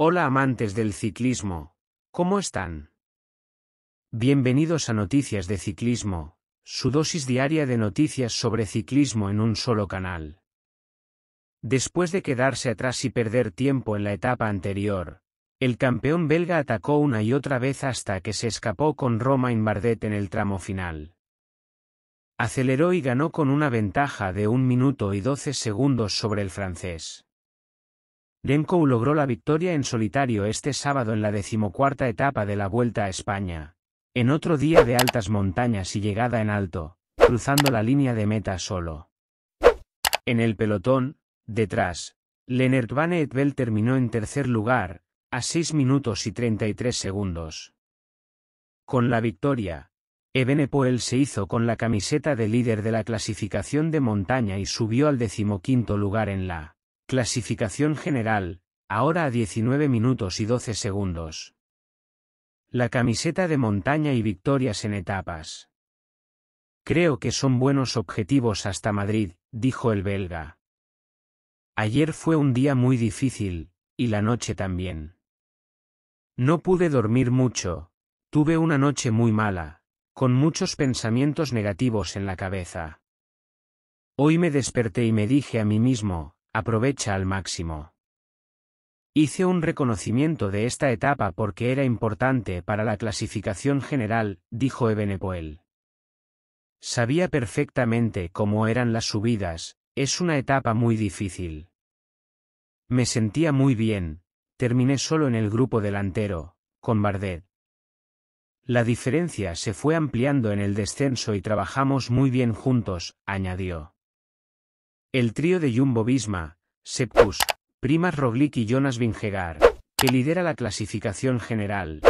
Hola amantes del ciclismo, ¿cómo están? Bienvenidos a Noticias de Ciclismo, su dosis diaria de noticias sobre ciclismo en un solo canal. Después de quedarse atrás y perder tiempo en la etapa anterior, el campeón belga atacó una y otra vez hasta que se escapó con Roma Bardet en el tramo final. Aceleró y ganó con una ventaja de un minuto y doce segundos sobre el francés. Remco logró la victoria en solitario este sábado en la decimocuarta etapa de la Vuelta a España. En otro día de altas montañas y llegada en alto, cruzando la línea de meta solo. En el pelotón, detrás, Lennart Van Etbel terminó en tercer lugar, a 6 minutos y 33 segundos. Con la victoria, Ebenepoel se hizo con la camiseta de líder de la clasificación de montaña y subió al decimoquinto lugar en la Clasificación general, ahora a 19 minutos y 12 segundos. La camiseta de montaña y victorias en etapas. Creo que son buenos objetivos hasta Madrid, dijo el belga. Ayer fue un día muy difícil, y la noche también. No pude dormir mucho, tuve una noche muy mala, con muchos pensamientos negativos en la cabeza. Hoy me desperté y me dije a mí mismo, aprovecha al máximo. Hice un reconocimiento de esta etapa porque era importante para la clasificación general, dijo Ebenepoel. Sabía perfectamente cómo eran las subidas, es una etapa muy difícil. Me sentía muy bien, terminé solo en el grupo delantero, con Bardet. La diferencia se fue ampliando en el descenso y trabajamos muy bien juntos, añadió. El trío de Jumbo Visma, Septus, Primas Roglic y Jonas Vingegaard, que lidera la clasificación general,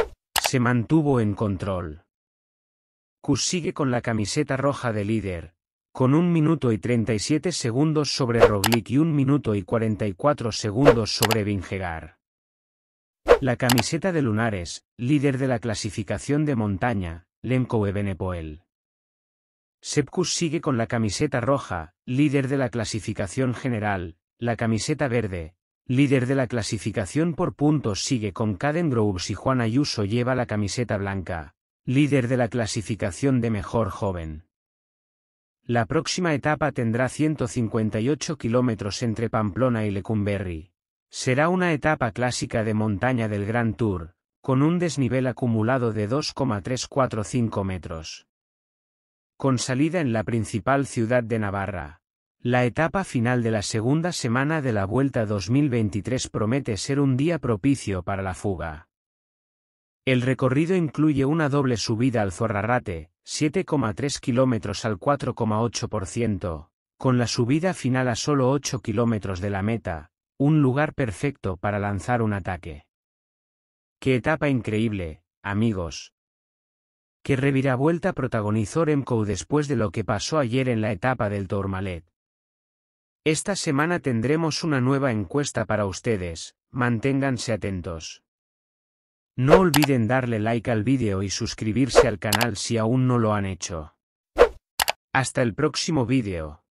se mantuvo en control. Kus sigue con la camiseta roja de líder, con un minuto y 37 segundos sobre Roglic y 1 minuto y 44 segundos sobre Vingegaard. La camiseta de Lunares, líder de la clasificación de montaña, Lemco Ebenepoel. Sepkus sigue con la camiseta roja, líder de la clasificación general, la camiseta verde, líder de la clasificación por puntos sigue con Caden Groves y Juan Ayuso lleva la camiseta blanca, líder de la clasificación de mejor joven. La próxima etapa tendrá 158 kilómetros entre Pamplona y Lecumberri. Será una etapa clásica de montaña del Gran Tour, con un desnivel acumulado de 2,345 metros con salida en la principal ciudad de Navarra. La etapa final de la segunda semana de la Vuelta 2023 promete ser un día propicio para la fuga. El recorrido incluye una doble subida al Zorrarrate, 7,3 kilómetros al 4,8%, con la subida final a solo 8 kilómetros de la meta, un lugar perfecto para lanzar un ataque. ¡Qué etapa increíble, amigos! revirá vuelta protagonizó Remco después de lo que pasó ayer en la etapa del Tourmalet. Esta semana tendremos una nueva encuesta para ustedes, manténganse atentos. No olviden darle like al vídeo y suscribirse al canal si aún no lo han hecho. Hasta el próximo vídeo.